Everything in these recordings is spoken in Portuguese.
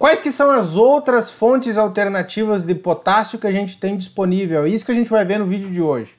Quais que são as outras fontes alternativas de potássio que a gente tem disponível? É isso que a gente vai ver no vídeo de hoje.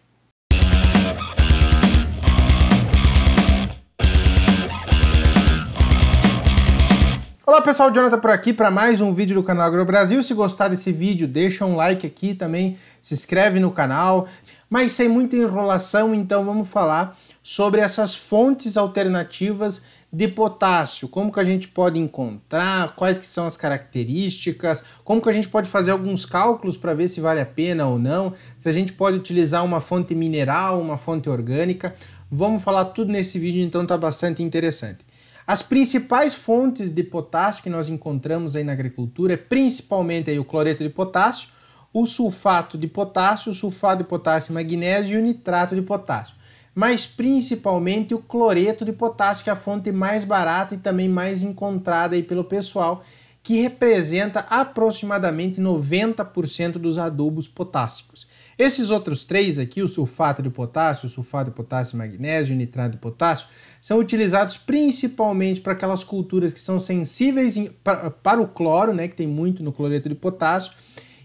Olá pessoal, Jonathan por aqui para mais um vídeo do canal Agro Brasil. Se gostar desse vídeo, deixa um like aqui também, se inscreve no canal. Mas sem muita enrolação, então vamos falar sobre essas fontes alternativas de potássio, como que a gente pode encontrar, quais que são as características, como que a gente pode fazer alguns cálculos para ver se vale a pena ou não, se a gente pode utilizar uma fonte mineral, uma fonte orgânica. Vamos falar tudo nesse vídeo, então tá bastante interessante. As principais fontes de potássio que nós encontramos aí na agricultura é principalmente aí o cloreto de potássio, o sulfato de potássio, o sulfato de potássio e magnésio e o nitrato de potássio mas principalmente o cloreto de potássio, que é a fonte mais barata e também mais encontrada aí pelo pessoal, que representa aproximadamente 90% dos adubos potássicos. Esses outros três aqui, o sulfato de potássio, o sulfato de potássio e magnésio, e nitrato de potássio, são utilizados principalmente para aquelas culturas que são sensíveis em, para, para o cloro, né, que tem muito no cloreto de potássio,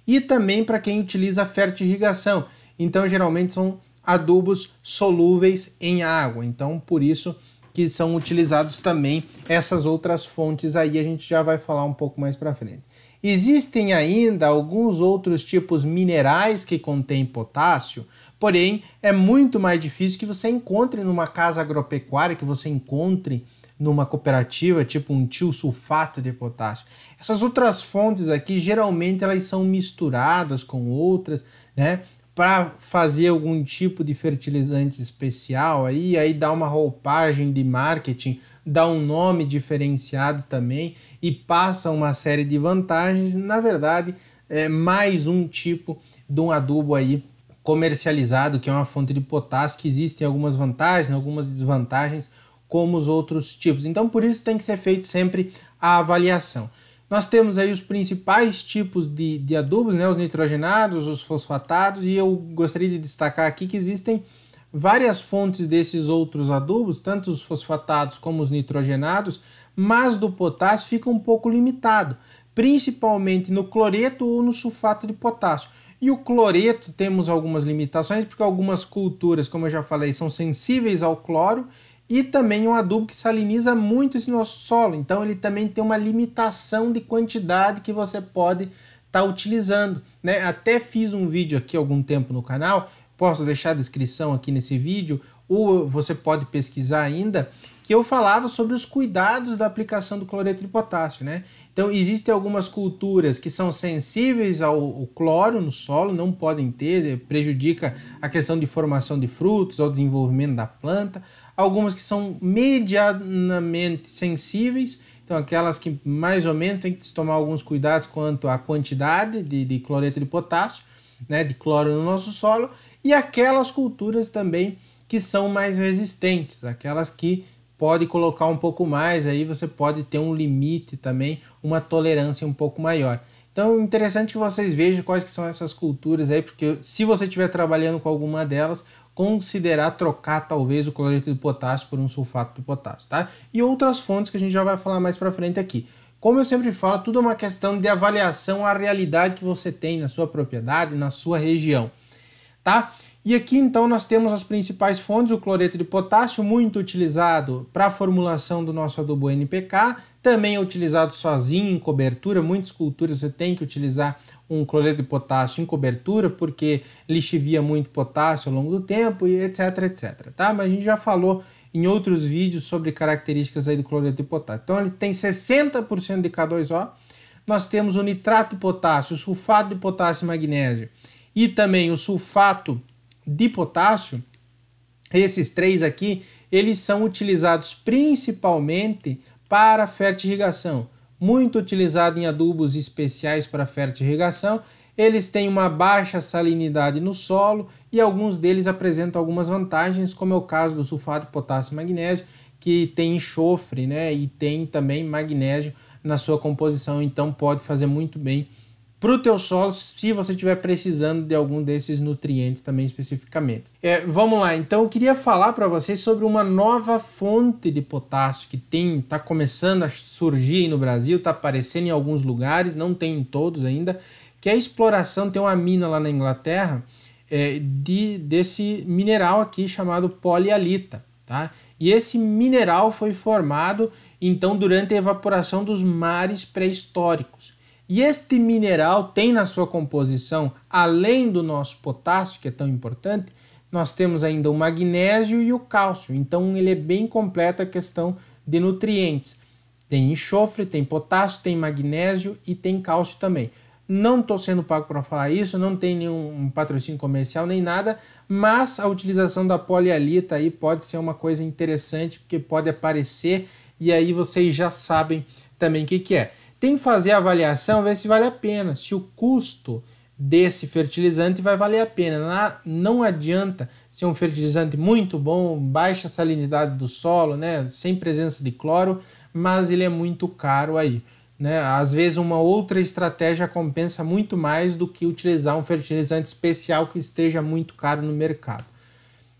e também para quem utiliza fertirrigação. Então, geralmente são adubos solúveis em água. Então, por isso que são utilizados também essas outras fontes aí, a gente já vai falar um pouco mais para frente. Existem ainda alguns outros tipos minerais que contêm potássio, porém é muito mais difícil que você encontre numa casa agropecuária, que você encontre numa cooperativa, tipo um tio sulfato de potássio. Essas outras fontes aqui, geralmente elas são misturadas com outras, né? para fazer algum tipo de fertilizante especial aí, aí dá uma roupagem de marketing, dá um nome diferenciado também e passa uma série de vantagens. Na verdade, é mais um tipo de um adubo aí comercializado, que é uma fonte de potássio, que existem algumas vantagens, algumas desvantagens, como os outros tipos. Então, por isso tem que ser feito sempre a avaliação. Nós temos aí os principais tipos de, de adubos, né? os nitrogenados, os fosfatados, e eu gostaria de destacar aqui que existem várias fontes desses outros adubos, tanto os fosfatados como os nitrogenados, mas do potássio fica um pouco limitado, principalmente no cloreto ou no sulfato de potássio. E o cloreto temos algumas limitações, porque algumas culturas, como eu já falei, são sensíveis ao cloro e também um adubo que saliniza muito esse nosso solo. Então ele também tem uma limitação de quantidade que você pode estar tá utilizando. Né? Até fiz um vídeo aqui algum tempo no canal, posso deixar a descrição aqui nesse vídeo, ou você pode pesquisar ainda, que eu falava sobre os cuidados da aplicação do cloreto de potássio. Né? Então existem algumas culturas que são sensíveis ao, ao cloro no solo, não podem ter, prejudica a questão de formação de frutos, ao desenvolvimento da planta algumas que são medianamente sensíveis, então aquelas que mais ou menos tem que tomar alguns cuidados quanto à quantidade de, de cloreto de potássio, né, de cloro no nosso solo, e aquelas culturas também que são mais resistentes, aquelas que pode colocar um pouco mais, aí você pode ter um limite também, uma tolerância um pouco maior. Então, interessante que vocês vejam quais que são essas culturas aí, porque se você estiver trabalhando com alguma delas, considerar trocar talvez o cloreto de potássio por um sulfato de potássio, tá? E outras fontes que a gente já vai falar mais para frente aqui. Como eu sempre falo, tudo é uma questão de avaliação à realidade que você tem na sua propriedade, na sua região, tá? E aqui então nós temos as principais fontes, o cloreto de potássio, muito utilizado para a formulação do nosso adubo NPK, também é utilizado sozinho em cobertura. Muitas culturas você tem que utilizar um cloreto de potássio em cobertura porque lixivia muito potássio ao longo do tempo e etc, etc. Tá? Mas a gente já falou em outros vídeos sobre características aí do cloreto de potássio. Então ele tem 60% de K2O. Nós temos o nitrato de potássio, o sulfato de potássio e magnésio e também o sulfato de potássio. Esses três aqui, eles são utilizados principalmente para fertirrigação. Muito utilizado em adubos especiais para fertirrigação, eles têm uma baixa salinidade no solo e alguns deles apresentam algumas vantagens, como é o caso do sulfato de potássio e magnésio, que tem enxofre né, e tem também magnésio na sua composição, então pode fazer muito bem para o teu solo se você estiver precisando de algum desses nutrientes também especificamente. É, vamos lá, então eu queria falar para vocês sobre uma nova fonte de potássio que tem, está começando a surgir aí no Brasil, está aparecendo em alguns lugares, não tem em todos ainda, que é a exploração, tem uma mina lá na Inglaterra é, de, desse mineral aqui chamado polialita. Tá? E esse mineral foi formado então durante a evaporação dos mares pré-históricos. E este mineral tem na sua composição, além do nosso potássio, que é tão importante, nós temos ainda o magnésio e o cálcio. Então ele é bem completo a questão de nutrientes. Tem enxofre, tem potássio, tem magnésio e tem cálcio também. Não estou sendo pago para falar isso, não tem nenhum patrocínio comercial nem nada, mas a utilização da polialita aí pode ser uma coisa interessante, porque pode aparecer e aí vocês já sabem também o que, que é tem que fazer a avaliação, ver se vale a pena, se o custo desse fertilizante vai valer a pena. Não adianta ser um fertilizante muito bom, baixa salinidade do solo, né, sem presença de cloro, mas ele é muito caro aí. Né? Às vezes uma outra estratégia compensa muito mais do que utilizar um fertilizante especial que esteja muito caro no mercado.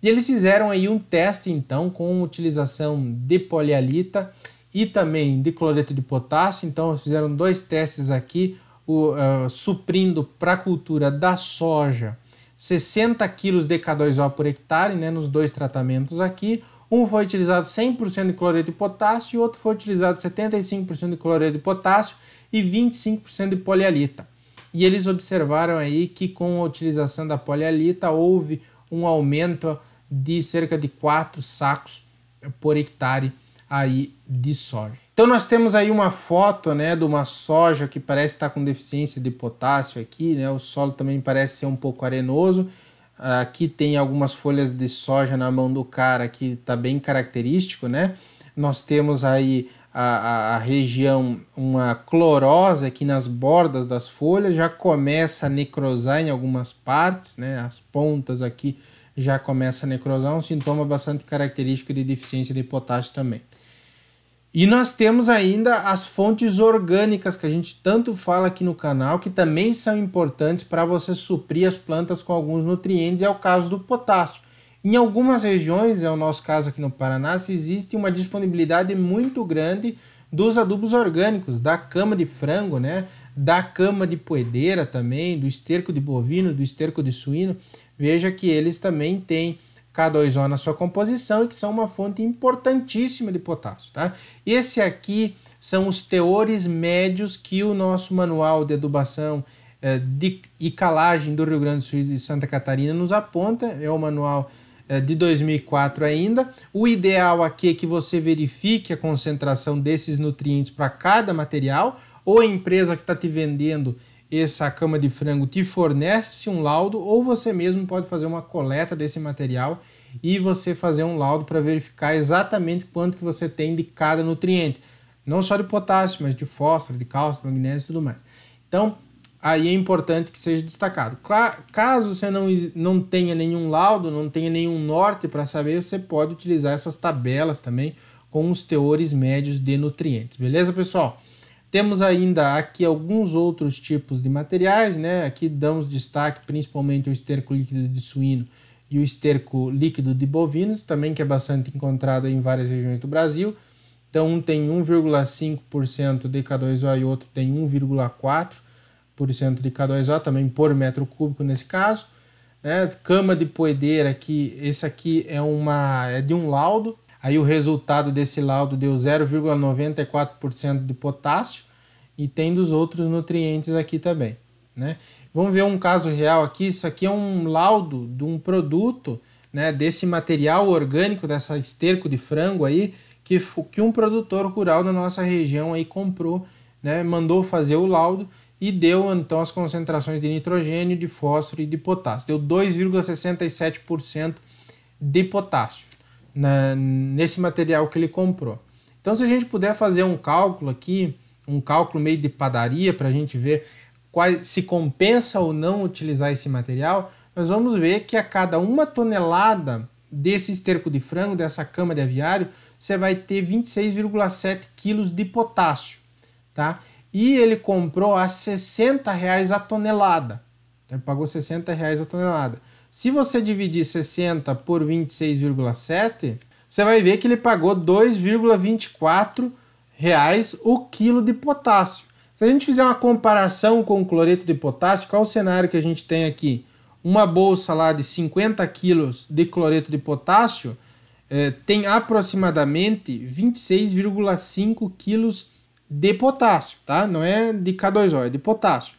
E eles fizeram aí um teste então com utilização de polialita e também de cloreto de potássio. Então, fizeram dois testes aqui, o, uh, suprindo para a cultura da soja 60 kg de K2O por hectare, né, nos dois tratamentos aqui. Um foi utilizado 100% de cloreto de potássio e outro foi utilizado 75% de cloreto de potássio e 25% de polialita. E eles observaram aí que com a utilização da polialita houve um aumento de cerca de 4 sacos eh, por hectare aí de soja. Então nós temos aí uma foto, né, de uma soja que parece estar com deficiência de potássio aqui, né? O solo também parece ser um pouco arenoso. Aqui tem algumas folhas de soja na mão do cara que tá bem característico, né? Nós temos aí a, a, a, região uma clorose aqui nas bordas das folhas, já começa a necrosar em algumas partes, né? As pontas aqui já começa a necrosar, é um sintoma bastante característico de deficiência de potássio também. E nós temos ainda as fontes orgânicas que a gente tanto fala aqui no canal, que também são importantes para você suprir as plantas com alguns nutrientes, é o caso do potássio. Em algumas regiões, é o nosso caso aqui no Paraná, existe uma disponibilidade muito grande dos adubos orgânicos, da cama de frango, né? da cama de poedeira também, do esterco de bovino, do esterco de suíno. Veja que eles também têm K2O na sua composição e que são uma fonte importantíssima de potássio. Tá? Esse aqui são os teores médios que o nosso manual de adubação eh, de, e calagem do Rio Grande do Sul e de Santa Catarina nos aponta, é o manual eh, de 2004 ainda. O ideal aqui é que você verifique a concentração desses nutrientes para cada material, ou a empresa que está te vendendo essa cama de frango te fornece um laudo, ou você mesmo pode fazer uma coleta desse material e você fazer um laudo para verificar exatamente quanto que você tem de cada nutriente. Não só de potássio, mas de fósforo, de cálcio, magnésio e tudo mais. Então, aí é importante que seja destacado. caso você não, não tenha nenhum laudo, não tenha nenhum norte para saber, você pode utilizar essas tabelas também com os teores médios de nutrientes. Beleza, pessoal? Temos ainda aqui alguns outros tipos de materiais, né? Aqui damos destaque principalmente o esterco líquido de suíno e o esterco líquido de bovinos, também que é bastante encontrado em várias regiões do Brasil. Então, um tem 1,5% de K2O e outro tem 1,4% de K2O, também por metro cúbico nesse caso. é Cama de poedeira, aqui esse aqui é, uma, é de um laudo, Aí o resultado desse laudo deu 0,94% de potássio e tem dos outros nutrientes aqui também. Né? Vamos ver um caso real aqui. Isso aqui é um laudo de um produto, né, desse material orgânico, dessa esterco de frango aí, que, que um produtor rural da nossa região aí comprou, né, mandou fazer o laudo e deu então as concentrações de nitrogênio, de fósforo e de potássio. Deu 2,67% de potássio na, nesse material que ele comprou. Então, se a gente puder fazer um cálculo aqui, um cálculo meio de padaria para a gente ver qual, se compensa ou não utilizar esse material, nós vamos ver que a cada uma tonelada desse esterco de frango, dessa cama de aviário, você vai ter 26,7 quilos de potássio, tá? E ele comprou a 60 reais a tonelada. Ele pagou 60 reais a tonelada. Se você dividir 60 por 26,7, você vai ver que ele pagou 2,24 reais o quilo de potássio. Se a gente fizer uma comparação com o cloreto de potássio, qual o cenário que a gente tem aqui? Uma bolsa lá de 50 quilos de cloreto de potássio eh, tem aproximadamente 26,5 quilos de potássio, tá? Não é de K2O, é de potássio.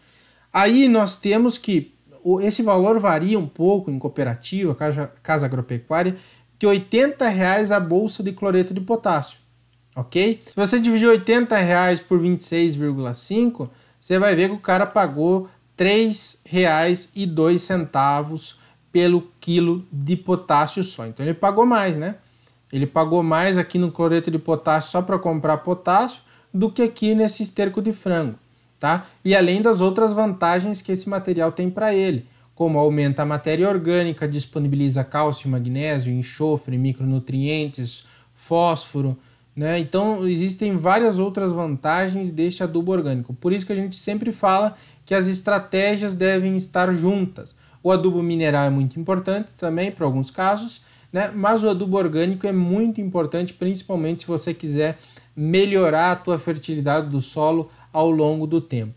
Aí nós temos que esse valor varia um pouco em cooperativa, casa, casa agropecuária, de 80 reais a bolsa de cloreto de potássio, ok? Se você dividir 80 reais por 26,5, você vai ver que o cara pagou R$ 3,02 pelo quilo de potássio só. Então ele pagou mais, né? Ele pagou mais aqui no cloreto de potássio só para comprar potássio do que aqui nesse esterco de frango tá? E além das outras vantagens que esse material tem para ele, como aumenta a matéria orgânica, disponibiliza cálcio, magnésio, enxofre, micronutrientes, fósforo, né? Então existem várias outras vantagens deste adubo orgânico. Por isso que a gente sempre fala que as estratégias devem estar juntas. O adubo mineral é muito importante também para alguns casos, né? Mas o adubo orgânico é muito importante, principalmente se você quiser melhorar a tua fertilidade do solo ao longo do tempo.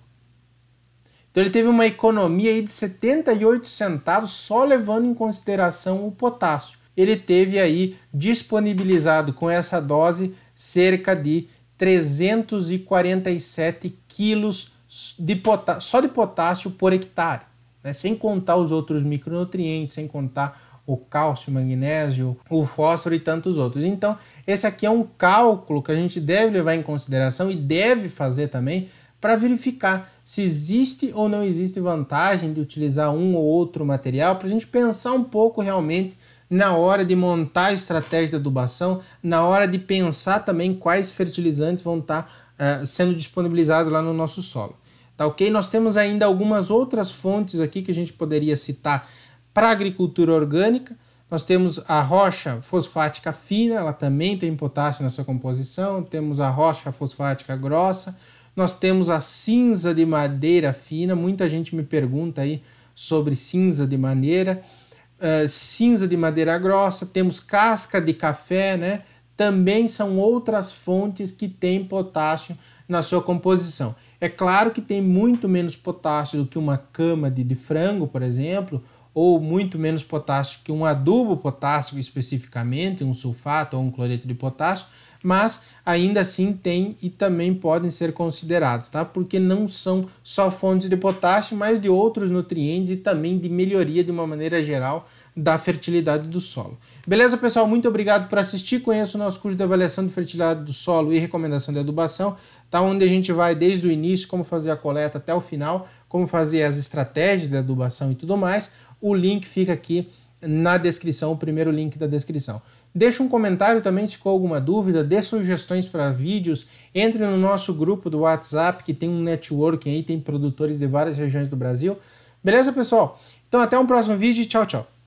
Então ele teve uma economia aí de 78 centavos só levando em consideração o potássio. Ele teve aí disponibilizado com essa dose cerca de 347 quilos de só de potássio por hectare, né? sem contar os outros micronutrientes, sem contar o cálcio, o magnésio, o fósforo e tantos outros. Então, esse aqui é um cálculo que a gente deve levar em consideração e deve fazer também para verificar se existe ou não existe vantagem de utilizar um ou outro material, para a gente pensar um pouco realmente na hora de montar a estratégia de adubação, na hora de pensar também quais fertilizantes vão tá, estar uh, sendo disponibilizados lá no nosso solo. Tá ok? Nós temos ainda algumas outras fontes aqui que a gente poderia citar para a agricultura orgânica, nós temos a rocha fosfática fina, ela também tem potássio na sua composição, temos a rocha fosfática grossa, nós temos a cinza de madeira fina, muita gente me pergunta aí sobre cinza de madeira, uh, cinza de madeira grossa, temos casca de café, né? Também são outras fontes que têm potássio na sua composição. É claro que tem muito menos potássio do que uma cama de, de frango, por exemplo, ou muito menos potássio que um adubo potássico especificamente, um sulfato ou um cloreto de potássio, mas ainda assim tem e também podem ser considerados, tá? Porque não são só fontes de potássio, mas de outros nutrientes e também de melhoria de uma maneira geral da fertilidade do solo. Beleza, pessoal? Muito obrigado por assistir. Conheça o nosso curso de avaliação de fertilidade do solo e recomendação de adubação, tá? Onde a gente vai desde o início, como fazer a coleta até o final, como fazer as estratégias de adubação e tudo mais, o link fica aqui na descrição, o primeiro link da descrição. Deixa um comentário também se ficou alguma dúvida, dê sugestões para vídeos, entre no nosso grupo do WhatsApp, que tem um network aí, tem produtores de várias regiões do Brasil. Beleza, pessoal? Então até um próximo vídeo e tchau, tchau.